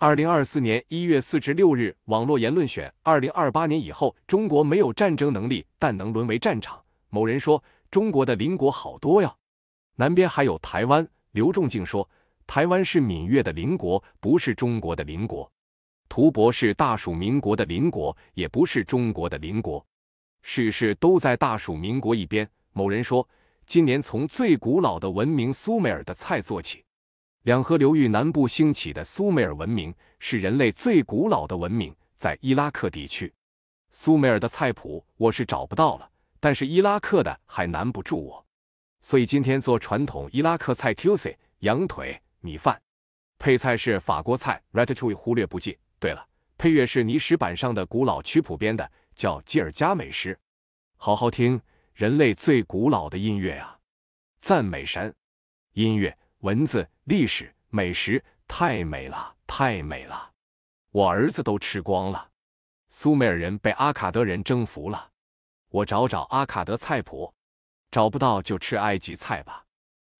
二零二四年一月四至六日网络言论选。二零二八年以后，中国没有战争能力，但能沦为战场。某人说：“中国的邻国好多呀，南边还有台湾。”刘仲敬说：“台湾是闽越的邻国，不是中国的邻国。图博是大蜀民国的邻国，也不是中国的邻国，世事都在大蜀民国一边。”某人说：“今年从最古老的文明苏美尔的菜做起。”两河流域南部兴起的苏美尔文明是人类最古老的文明，在伊拉克地区。苏美尔的菜谱我是找不到了，但是伊拉克的还难不住我。所以今天做传统伊拉克菜 q u s i 羊腿米饭，配菜是法国菜 ratatouille 忽略不计。对了，配乐是泥石板上的古老曲谱编的，叫吉尔加美食，好好听，人类最古老的音乐啊！赞美神，音乐。文字、历史、美食，太美了，太美了！我儿子都吃光了。苏美尔人被阿卡德人征服了，我找找阿卡德菜谱，找不到就吃埃及菜吧。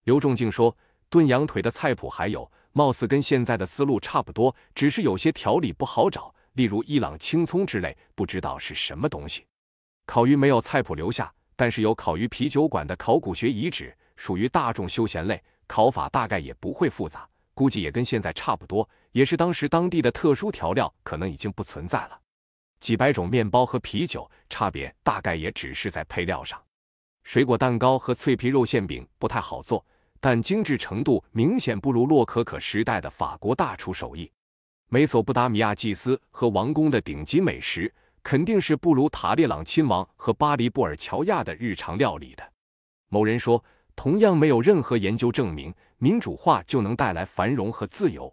刘仲敬说，炖羊腿的菜谱还有，貌似跟现在的思路差不多，只是有些条理不好找，例如伊朗青葱之类，不知道是什么东西。烤鱼没有菜谱留下，但是有烤鱼啤酒馆的考古学遗址，属于大众休闲类。烤法大概也不会复杂，估计也跟现在差不多，也是当时当地的特殊调料，可能已经不存在了。几百种面包和啤酒，差别大概也只是在配料上。水果蛋糕和脆皮肉馅饼不太好做，但精致程度明显不如洛可可时代的法国大厨手艺。美索不达米亚祭司和王宫的顶级美食，肯定是不如塔列朗亲王和巴黎布尔乔亚的日常料理的。某人说。同样没有任何研究证明民主化就能带来繁荣和自由，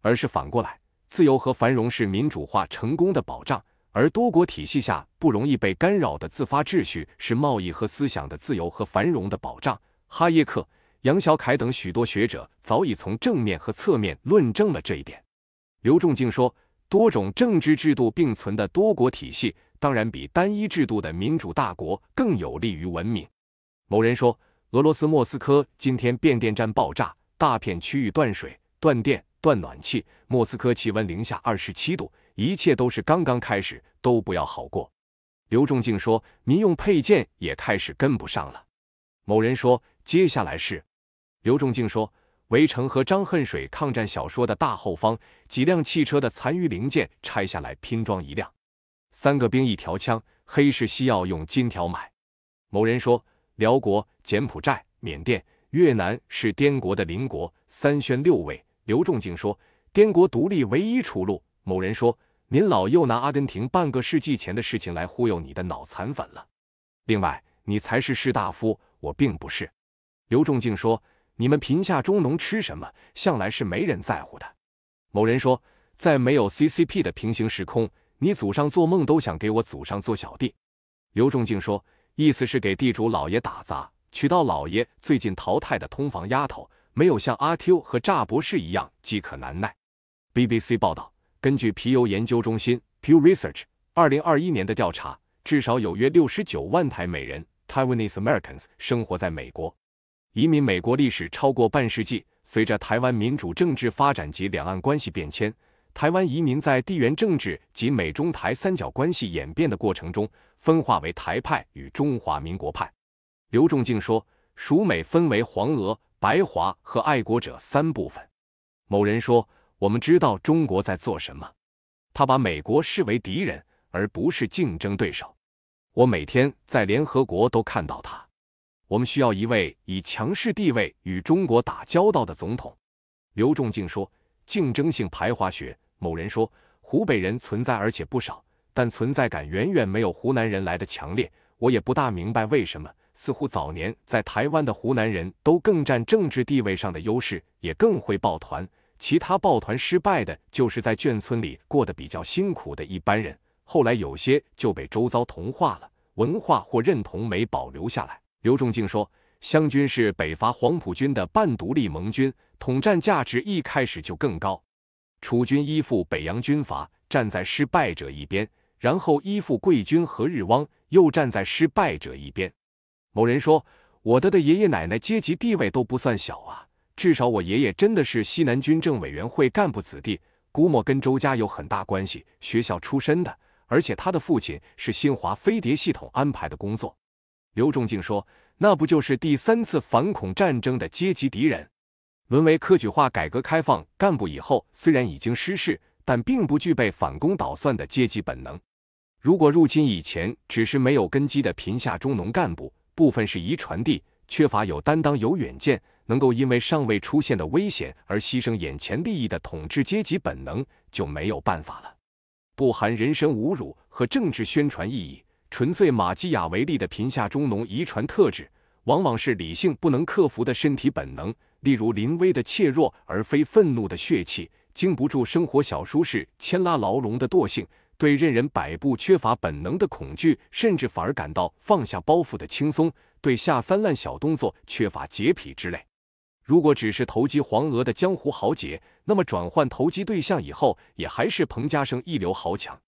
而是反过来，自由和繁荣是民主化成功的保障。而多国体系下不容易被干扰的自发秩序是贸易和思想的自由和繁荣的保障。哈耶克、杨小凯等许多学者早已从正面和侧面论证了这一点。刘仲敬说，多种政治制度并存的多国体系当然比单一制度的民主大国更有利于文明。某人说。俄罗斯莫斯科今天变电站爆炸，大片区域断水、断电、断暖气。莫斯科气温零下二十七度，一切都是刚刚开始，都不要好过。刘仲敬说：“民用配件也开始跟不上了。”某人说：“接下来是刘仲敬说，《围城》和张恨水抗战小说的大后方，几辆汽车的残余零件拆下来拼装一辆，三个兵一条枪，黑市西药用金条买。”某人说。辽国、柬埔寨、缅甸、越南是滇国的邻国。三宣六慰。刘仲敬说，滇国独立唯一出路。某人说，您老又拿阿根廷半个世纪前的事情来忽悠你的脑残粉了。另外，你才是士大夫，我并不是。刘仲敬说，你们贫下中农吃什么，向来是没人在乎的。某人说，在没有 CCP 的平行时空，你祖上做梦都想给我祖上做小弟。刘仲敬说。意思是给地主老爷打杂，娶到老爷最近淘汰的通房丫头，没有像阿 Q 和诈博士一样饥渴难耐。BBC 报道，根据皮尤研究中心 （Pew Research） 二零二一年的调查，至少有约六十九万台美人 （Taiwanese Americans） 生活在美国，移民美国历史超过半世纪。随着台湾民主政治发展及两岸关系变迁。台湾移民在地缘政治及美中台三角关系演变的过程中，分化为台派与中华民国派。刘仲敬说，属美分为黄俄、白华和爱国者三部分。某人说，我们知道中国在做什么，他把美国视为敌人而不是竞争对手。我每天在联合国都看到他。我们需要一位以强势地位与中国打交道的总统。刘仲敬说，竞争性排华学。某人说，湖北人存在，而且不少，但存在感远远没有湖南人来的强烈。我也不大明白为什么，似乎早年在台湾的湖南人都更占政治地位上的优势，也更会抱团。其他抱团失败的，就是在眷村里过得比较辛苦的一般人，后来有些就被周遭同化了，文化或认同没保留下来。刘仲敬说，湘军是北伐黄埔军的半独立盟军，统战价值一开始就更高。楚军依附北洋军阀，站在失败者一边，然后依附贵军和日汪，又站在失败者一边。某人说，我的的爷爷奶奶阶级地位都不算小啊，至少我爷爷真的是西南军政委员会干部子弟，估摸跟周家有很大关系，学校出身的，而且他的父亲是新华飞碟系统安排的工作。刘仲敬说，那不就是第三次反恐战争的阶级敌人？沦为科举化、改革开放干部以后，虽然已经失势，但并不具备反攻倒算的阶级本能。如果入侵以前只是没有根基的贫下中农干部，部分是遗传地缺乏有担当、有远见、能够因为尚未出现的危险而牺牲眼前利益的统治阶级本能，就没有办法了。不含人身侮辱和政治宣传意义，纯粹马基雅维利的贫下中农遗传特质，往往是理性不能克服的身体本能。例如临危的怯弱，而非愤怒的血气，经不住生活小舒适牵拉牢笼的惰性，对任人摆布缺乏本能的恐惧，甚至反而感到放下包袱的轻松，对下三滥小动作缺乏洁癖之类。如果只是投机黄娥的江湖豪杰，那么转换投机对象以后，也还是彭家声一流豪强。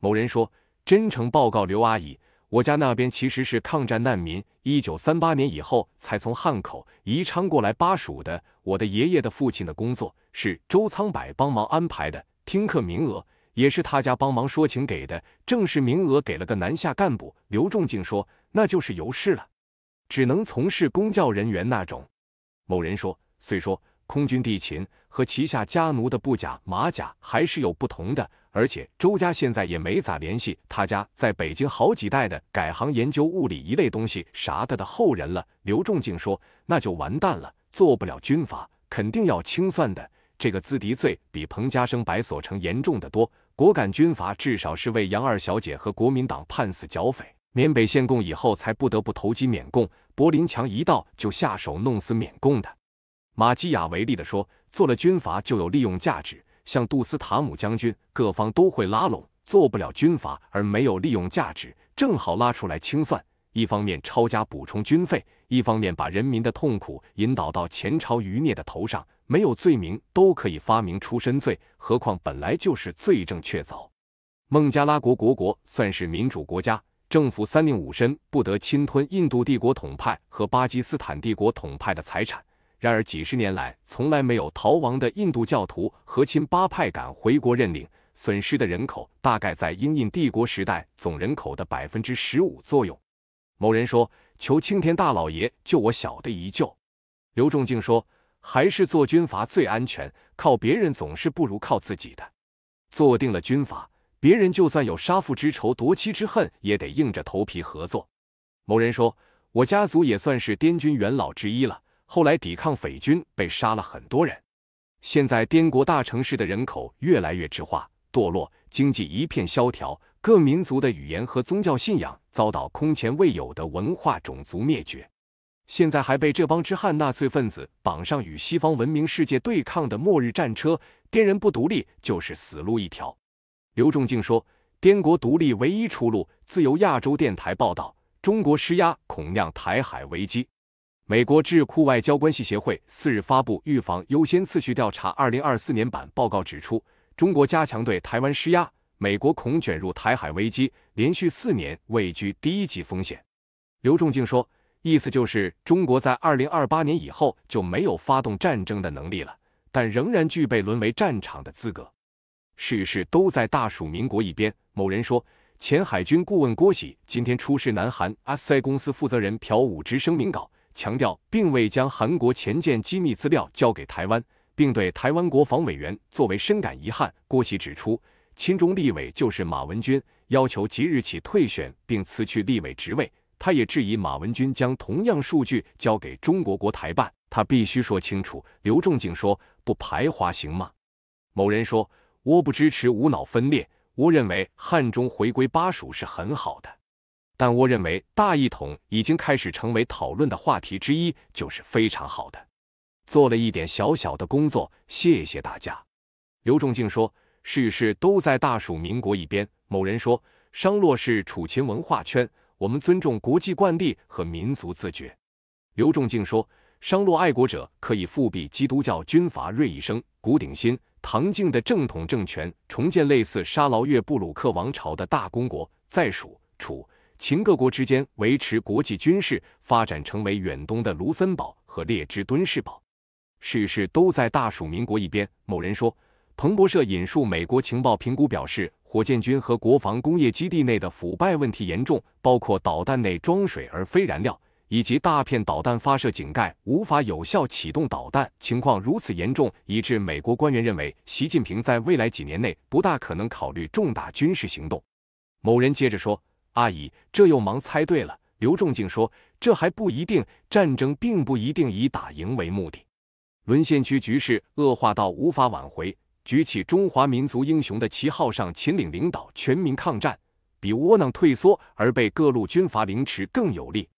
某人说，真诚报告刘阿姨。我家那边其实是抗战难民，一九三八年以后才从汉口、宜昌过来巴蜀的。我的爷爷的父亲的工作是周苍柏帮忙安排的，听课名额也是他家帮忙说情给的。正式名额给了个南下干部刘仲敬，说那就是尤氏了，只能从事公教人员那种。某人说，虽说空军地勤和旗下家奴的布甲马甲还是有不同的。而且周家现在也没咋联系他家在北京好几代的改行研究物理一类东西啥的的后人了。刘仲敬说：“那就完蛋了，做不了军阀，肯定要清算的。这个资敌罪比彭家生、白所成严重的多。果敢军阀至少是为杨二小姐和国民党判死剿匪，缅北献贡以后才不得不投机缅共。柏林墙一到就下手弄死缅共的。马基雅维利的说，做了军阀就有利用价值。”像杜斯塔姆将军，各方都会拉拢，做不了军阀而没有利用价值，正好拉出来清算。一方面抄家补充军费，一方面把人民的痛苦引导到前朝余孽的头上，没有罪名都可以发明出身罪，何况本来就是罪证确凿。孟加拉国国国算是民主国家，政府三令五申不得侵吞印度帝国统派和巴基斯坦帝国统派的财产。然而几十年来，从来没有逃亡的印度教徒和亲八派敢回国认领，损失的人口大概在英印帝国时代总人口的百分之十五左右。某人说：“求青天大老爷救我小的一救。”刘仲敬说：“还是做军阀最安全，靠别人总是不如靠自己的。做定了军阀，别人就算有杀父之仇、夺妻之恨，也得硬着头皮合作。”某人说：“我家族也算是滇军元老之一了。”后来抵抗匪军被杀了很多人，现在滇国大城市的人口越来越肢化、堕落，经济一片萧条，各民族的语言和宗教信仰遭到空前未有的文化种族灭绝。现在还被这帮支汉纳粹分子绑上与西方文明世界对抗的末日战车，滇人不独立就是死路一条。刘仲敬说，滇国独立唯一出路。自由亚洲电台报道，中国施压恐酿台海危机。美国智库外交关系协会四日发布《预防优先次序调查：二零二四年版》报告指出，中国加强对台湾施压，美国恐卷入台海危机，连续四年位居第一级风险。刘仲敬说：“意思就是，中国在二零二八年以后就没有发动战争的能力了，但仍然具备沦为战场的资格。”事与事都在大蜀民国一边。某人说，前海军顾问郭喜今天出示南韩 S I 公司负责人朴武植声明稿。强调并未将韩国前舰机密资料交给台湾，并对台湾国防委员作为深感遗憾。郭喜指出，亲中立委就是马文君，要求即日起退选并辞去立委职位。他也质疑马文君将同样数据交给中国国台办，他必须说清楚。刘仲敬说：“不排华行吗？”某人说：“我不支持无脑分裂，我认为汉中回归巴蜀是很好的。”但我认为大一统已经开始成为讨论的话题之一，就是非常好的，做了一点小小的工作，谢谢大家。刘仲敬说，世事都在大蜀民国一边。某人说，商洛是楚秦文化圈，我们尊重国际惯例和民族自觉。刘仲敬说，商洛爱国者可以复辟基督教军阀瑞一生、古鼎新、唐敬的正统政权，重建类似沙劳越布鲁克王朝的大公国，在蜀楚。秦各国之间维持国际军事发展，成为远东的卢森堡和列支敦士堡，事事都在大蜀民国一边。某人说，彭博社引述美国情报评估表示，火箭军和国防工业基地内的腐败问题严重，包括导弹内装水而非燃料，以及大片导弹发射井盖无法有效启动导弹。情况如此严重，以致美国官员认为习近平在未来几年内不大可能考虑重大军事行动。某人接着说。阿姨，这又忙猜对了。刘仲敬说，这还不一定，战争并不一定以打赢为目的。沦陷区局势恶化到无法挽回，举起中华民族英雄的旗号上秦岭领导全民抗战，比窝囊退缩而被各路军阀凌迟更有利。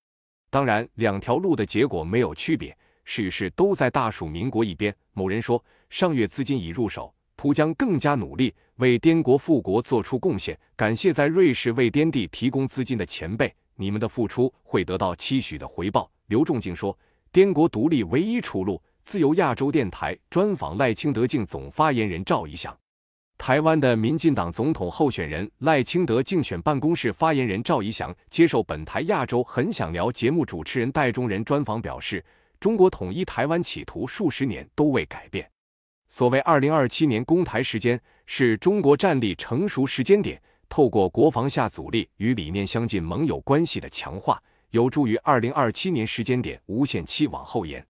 当然，两条路的结果没有区别，事与事都在大蜀民国一边。某人说，上月资金已入手。都将更加努力，为滇国复国做出贡献。感谢在瑞士为滇地提供资金的前辈，你们的付出会得到期许的回报。刘仲敬说，滇国独立唯一出路，自由亚洲电台专访赖清德境总发言人赵一翔。台湾的民进党总统候选人赖清德竞选办公室发言人赵一翔接受本台亚洲很想聊节目主持人戴中人专访表示，中国统一台湾企图数十年都未改变。所谓二零二七年公台时间是中国战力成熟时间点，透过国防下阻力与理念相近盟友关系的强化，有助于二零二七年时间点无限期往后延。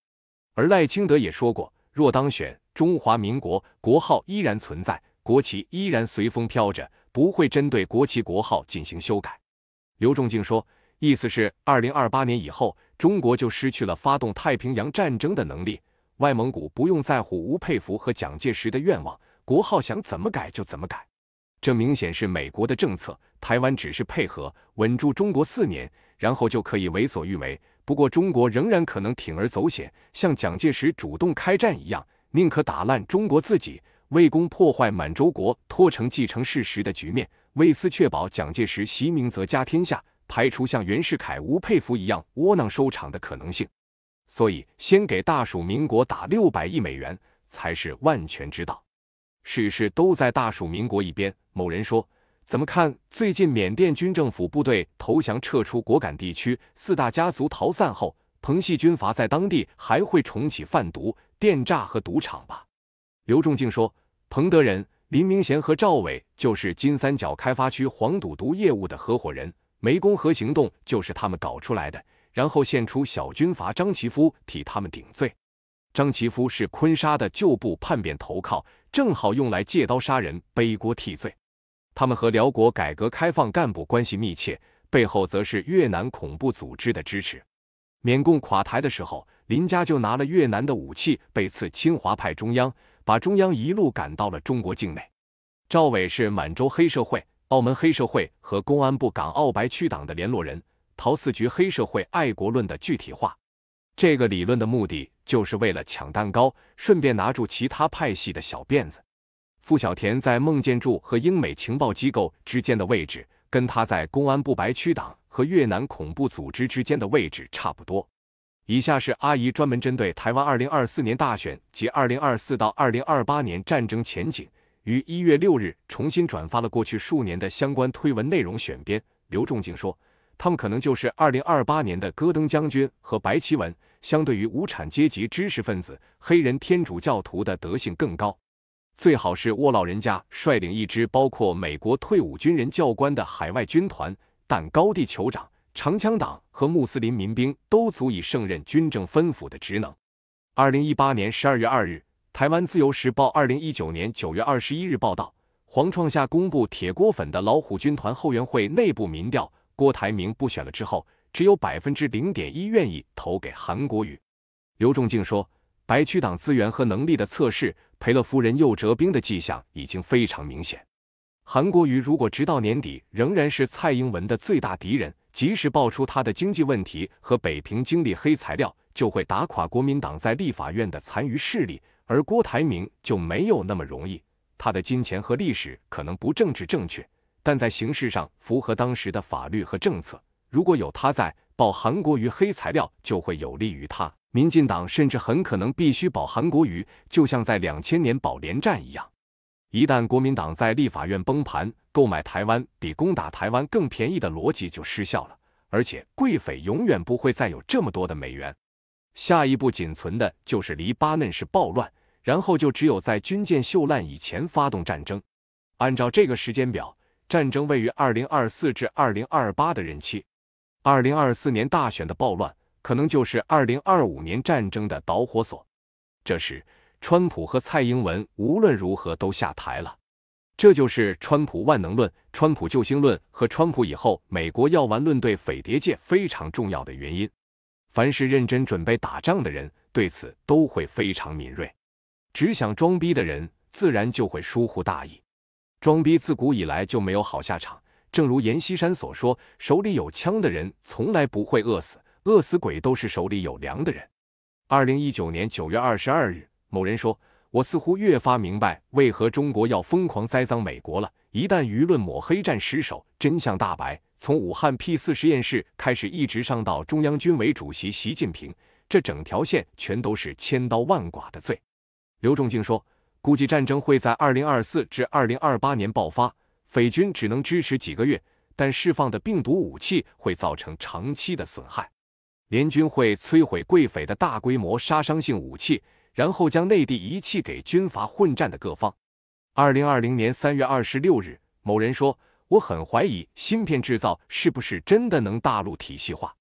而赖清德也说过，若当选，中华民国国号依然存在，国旗依然随风飘着，不会针对国旗国号进行修改。刘仲敬说，意思是二零二八年以后，中国就失去了发动太平洋战争的能力。外蒙古不用在乎吴佩孚和蒋介石的愿望，国号想怎么改就怎么改，这明显是美国的政策。台湾只是配合，稳住中国四年，然后就可以为所欲为。不过中国仍然可能铤而走险，像蒋介石主动开战一样，宁可打烂中国自己，为攻破坏满洲国脱成继承事实的局面，为私确保蒋介石袭明则家天下，排除像袁世凯、吴佩孚一样窝囊收场的可能性。所以，先给大蜀民国打六百亿美元才是万全之道。事事都在大蜀民国一边。某人说，怎么看最近缅甸军政府部队投降撤出果敢地区，四大家族逃散后，彭系军阀在当地还会重启贩毒、电诈和赌场吧？刘仲敬说，彭德仁、林明贤和赵伟就是金三角开发区黄赌毒业务的合伙人，湄公河行动就是他们搞出来的。然后献出小军阀张其夫替他们顶罪。张其夫是坤沙的旧部，叛变投靠，正好用来借刀杀人、背锅替罪。他们和辽国改革开放干部关系密切，背后则是越南恐怖组织的支持。缅共垮台的时候，林家就拿了越南的武器，背刺侵华派中央，把中央一路赶到了中国境内。赵伟是满洲黑社会、澳门黑社会和公安部港澳白区党的联络人。陶四菊黑社会爱国论的具体化，这个理论的目的就是为了抢蛋糕，顺便拿住其他派系的小辫子。傅小田在孟建柱和英美情报机构之间的位置，跟他在公安部白区党和越南恐怖组织之间的位置差不多。以下是阿姨专门针对台湾二零二四年大选及二零二四到二零二八年战争前景，于一月六日重新转发了过去数年的相关推文内容选编。刘仲敬说。他们可能就是二零二八年的戈登将军和白奇文。相对于无产阶级知识分子，黑人天主教徒的德性更高。最好是我老人家率领一支包括美国退伍军人教官的海外军团，但高地酋长、长枪党和穆斯林民兵都足以胜任军政分府的职能。二零一八年十二月二日，《台湾自由时报》二零一九年九月二十一日报道，黄创下公布铁锅粉的老虎军团后援会内部民调。郭台铭不选了之后，只有百分之零点一愿意投给韩国瑜。刘仲敬说，白区党资源和能力的测试，赔了夫人又折兵的迹象已经非常明显。韩国瑜如果直到年底仍然是蔡英文的最大敌人，即使爆出他的经济问题和北平经历黑材料，就会打垮国民党在立法院的残余势力。而郭台铭就没有那么容易，他的金钱和历史可能不政治正确。但在形式上符合当时的法律和政策。如果有他在，保韩国瑜黑材料就会有利于他。民进党甚至很可能必须保韩国瑜，就像在两千年保联战一样。一旦国民党在立法院崩盘，购买台湾比攻打台湾更便宜的逻辑就失效了。而且贵匪永远不会再有这么多的美元。下一步仅存的就是黎巴嫩式暴乱，然后就只有在军舰锈烂以前发动战争。按照这个时间表。战争位于二零二四至二零二八的任期，二零二四年大选的暴乱可能就是二零二五年战争的导火索。这时，川普和蔡英文无论如何都下台了。这就是川普万能论、川普救星论和川普以后美国要完论对匪谍界非常重要的原因。凡是认真准备打仗的人，对此都会非常敏锐；只想装逼的人，自然就会疏忽大意。装逼自古以来就没有好下场，正如阎锡山所说：“手里有枪的人从来不会饿死，饿死鬼都是手里有粮的人。”二零一九年九月二十二日，某人说：“我似乎越发明白为何中国要疯狂栽赃美国了。一旦舆论抹黑战失手，真相大白，从武汉 P 四实验室开始，一直上到中央军委主席习近平，这整条线全都是千刀万剐的罪。”刘仲敬说。估计战争会在二零二四至二零二八年爆发，匪军只能支持几个月，但释放的病毒武器会造成长期的损害。联军会摧毁贵匪的大规模杀伤性武器，然后将内地遗弃给军阀混战的各方。二零二零年三月二十六日，某人说：“我很怀疑芯片制造是不是真的能大陆体系化。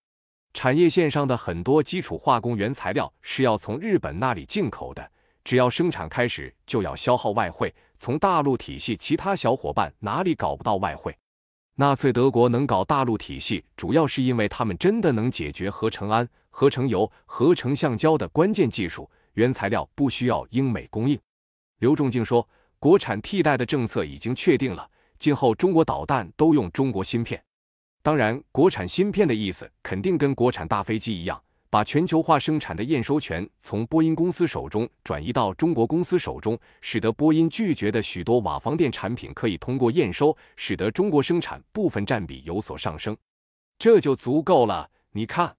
产业线上的很多基础化工原材料是要从日本那里进口的。”只要生产开始，就要消耗外汇。从大陆体系，其他小伙伴哪里搞不到外汇？纳粹德国能搞大陆体系，主要是因为他们真的能解决合成氨、合成油、合成橡胶的关键技术，原材料不需要英美供应。刘仲敬说，国产替代的政策已经确定了，今后中国导弹都用中国芯片。当然，国产芯片的意思肯定跟国产大飞机一样。把全球化生产的验收权从波音公司手中转移到中国公司手中，使得波音拒绝的许多瓦房店产品可以通过验收，使得中国生产部分占比有所上升，这就足够了。你看，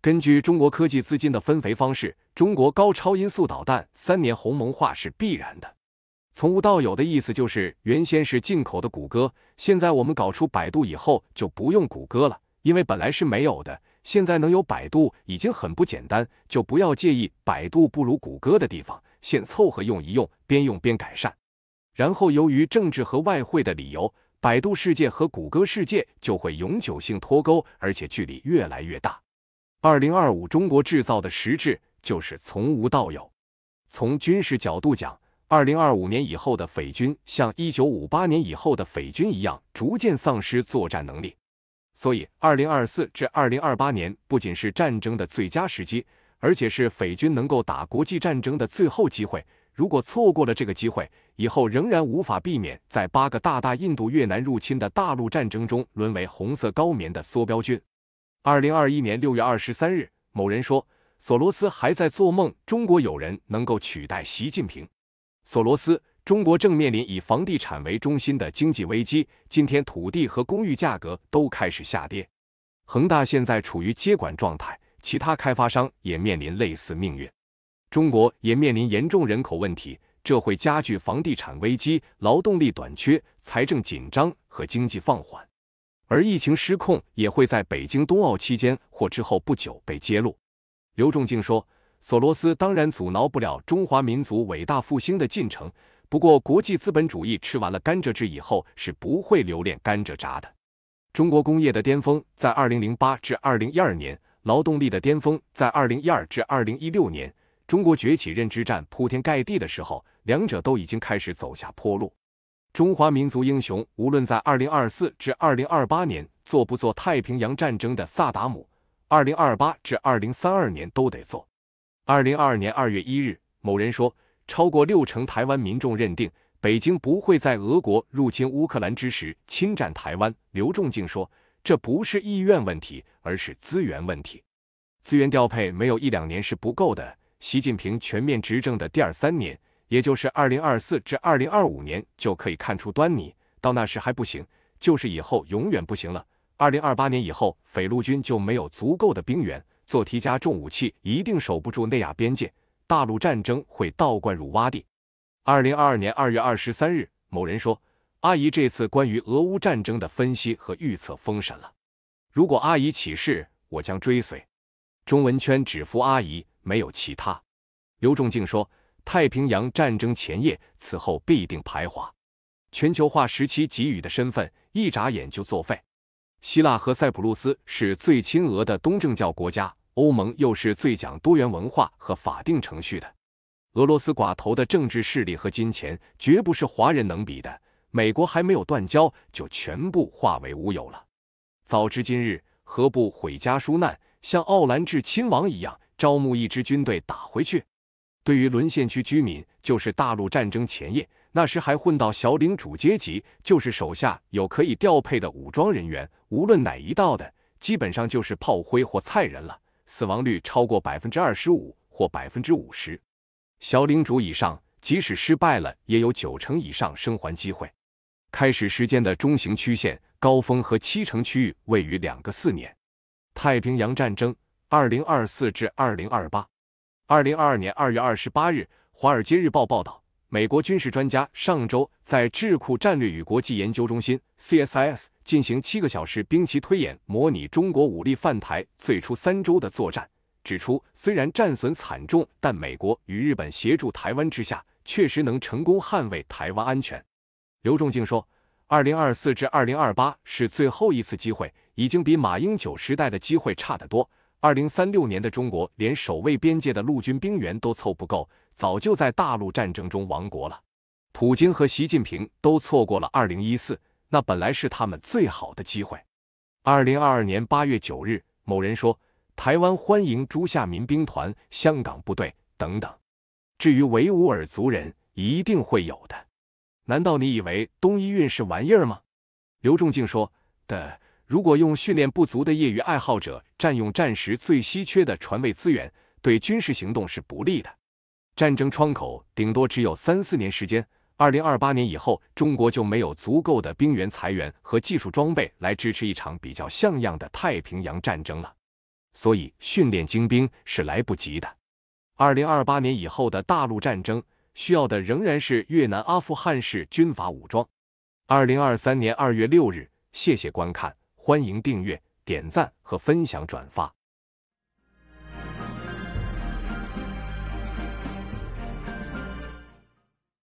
根据中国科技资金的分肥方式，中国高超音速导弹三年鸿蒙化是必然的。从无到有的意思就是，原先是进口的谷歌，现在我们搞出百度以后就不用谷歌了，因为本来是没有的。现在能有百度已经很不简单，就不要介意百度不如谷歌的地方，先凑合用一用，边用边改善。然后由于政治和外汇的理由，百度世界和谷歌世界就会永久性脱钩，而且距离越来越大。二零二五中国制造的实质就是从无到有。从军事角度讲，二零二五年以后的匪军像一九五八年以后的匪军一样，逐渐丧失作战能力。所以，二零二四至二零二八年不仅是战争的最佳时机，而且是匪军能够打国际战争的最后机会。如果错过了这个机会，以后仍然无法避免在八个大大印度越南入侵的大陆战争中沦为红色高棉的缩标军。二零二一年六月二十三日，某人说，索罗斯还在做梦，中国有人能够取代习近平。索罗斯。中国正面临以房地产为中心的经济危机。今天，土地和公寓价格都开始下跌。恒大现在处于接管状态，其他开发商也面临类似命运。中国也面临严重人口问题，这会加剧房地产危机、劳动力短缺、财政紧张和经济放缓。而疫情失控也会在北京冬奥期间或之后不久被揭露。刘仲敬说：“索罗斯当然阻挠不了中华民族伟大复兴的进程。”不过，国际资本主义吃完了甘蔗汁以后，是不会留恋甘蔗渣的。中国工业的巅峰在二零零八至二零一二年，劳动力的巅峰在二零一二至二零一六年。中国崛起认知战铺天盖地的时候，两者都已经开始走下坡路。中华民族英雄，无论在二零二四至二零二八年做不做太平洋战争的萨达姆，二零二八至二零三二年都得做。二零二二年二月一日，某人说。超过六成台湾民众认定，北京不会在俄国入侵乌克兰之时侵占台湾。刘仲敬说：“这不是意愿问题，而是资源问题。资源调配没有一两年是不够的。习近平全面执政的第二三年，也就是二零二四至二零二五年，就可以看出端倪。到那时还不行，就是以后永远不行了。二零二八年以后，匪陆军就没有足够的兵源，做提加重武器一定守不住内亚边界。”大陆战争会倒灌入洼地。二零二二年二月二十三日，某人说：“阿姨这次关于俄乌战争的分析和预测封神了。如果阿姨起誓，我将追随。中文圈只服阿姨，没有其他。”刘仲敬说：“太平洋战争前夜，此后必定排华。全球化时期给予的身份，一眨眼就作废。希腊和塞浦路斯是最亲俄的东正教国家。”欧盟又是最讲多元文化和法定程序的，俄罗斯寡头的政治势力和金钱绝不是华人能比的。美国还没有断交，就全部化为乌有了。早知今日，何不毁家纾难？像奥兰治亲王一样，招募一支军队打回去。对于沦陷区居民，就是大陆战争前夜，那时还混到小领主阶级，就是手下有可以调配的武装人员，无论哪一道的，基本上就是炮灰或菜人了。死亡率超过百分之二十五或百分之五十，小领主以上，即使失败了，也有九成以上生还机会。开始时间的中型曲线高峰和七成区域位于两个四年。太平洋战争，二零二四至二零二八。二零二二年二月二十八日，华尔街日报报道。美国军事专家上周在智库战略与国际研究中心 （CSS） i 进行七个小时兵棋推演，模拟中国武力犯台最初三周的作战，指出虽然战损惨重，但美国与日本协助台湾之下，确实能成功捍卫台湾安全。刘仲敬说：“二零二四至二零二八是最后一次机会，已经比马英九时代的机会差得多。”二零三六年的中国，连守卫边界的陆军兵员都凑不够，早就在大陆战争中亡国了。普京和习近平都错过了二零一四，那本来是他们最好的机会。二零二二年八月九日，某人说：“台湾欢迎朱夏民兵团、香港部队等等。至于维吾尔族人，一定会有的。难道你以为东一运是玩意儿吗？”刘仲敬说的。如果用训练不足的业余爱好者占用战时最稀缺的船位资源，对军事行动是不利的。战争窗口顶多只有三四年时间，二零二八年以后，中国就没有足够的兵源、财源和技术装备来支持一场比较像样的太平洋战争了。所以，训练精兵是来不及的。二零二八年以后的大陆战争需要的仍然是越南、阿富汗式军阀武装。二零二三年二月六日，谢谢观看。欢迎订阅、点赞和分享转发。